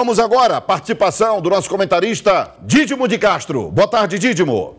Vamos agora à participação do nosso comentarista Dídimo de Castro. Boa tarde, Dídimo.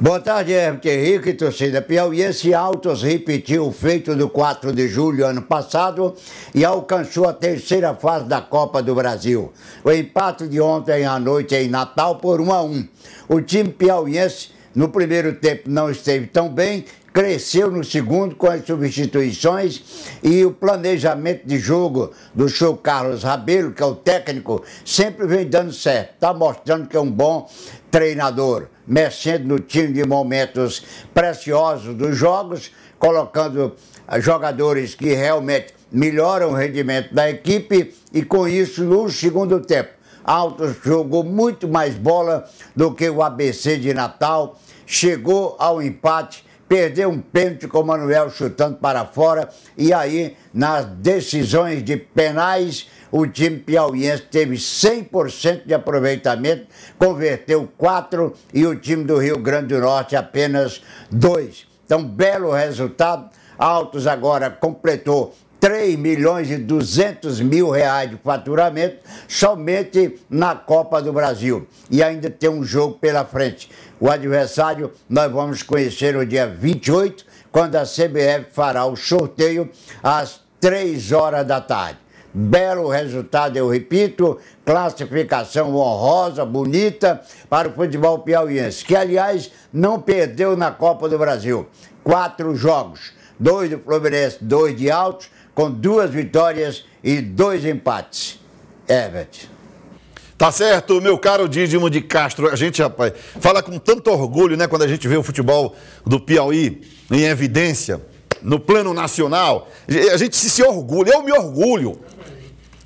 Boa tarde, Hermes é, Henrique, é torcida piauiense. Autos repetiu o feito do 4 de julho ano passado e alcançou a terceira fase da Copa do Brasil. O empate de ontem à noite em Natal por 1 a 1. O time piauiense no primeiro tempo não esteve tão bem, cresceu no segundo com as substituições e o planejamento de jogo do show Carlos Rabelo, que é o técnico, sempre vem dando certo. Está mostrando que é um bom treinador, mexendo no time de momentos preciosos dos jogos, colocando jogadores que realmente melhoram o rendimento da equipe e com isso no segundo tempo Altos jogou muito mais bola do que o ABC de Natal, chegou ao empate, perdeu um pênalti com o Manuel chutando para fora e aí nas decisões de penais o time piauiense teve 100% de aproveitamento, converteu quatro e o time do Rio Grande do Norte apenas dois. Então, belo resultado. Altos agora completou 3 milhões e 200 mil reais de faturamento somente na Copa do Brasil. E ainda tem um jogo pela frente. O adversário nós vamos conhecer no dia 28, quando a CBF fará o sorteio às 3 horas da tarde. Belo resultado, eu repito, classificação honrosa, bonita para o futebol piauiense, que aliás não perdeu na Copa do Brasil. Quatro jogos, dois do Fluminense, dois de Altos, com duas vitórias e dois empates. Herbert. Tá certo, meu caro Dídimo de Castro. A gente, rapaz, fala com tanto orgulho, né, quando a gente vê o futebol do Piauí em evidência, no plano nacional. A gente se, se orgulha, eu me orgulho.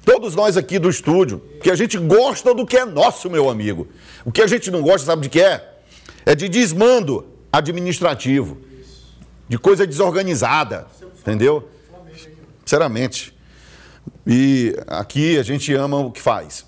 Todos nós aqui do estúdio, que a gente gosta do que é nosso, meu amigo. O que a gente não gosta, sabe de que é? É de desmando administrativo, de coisa desorganizada, entendeu? sinceramente. E aqui a gente ama o que faz.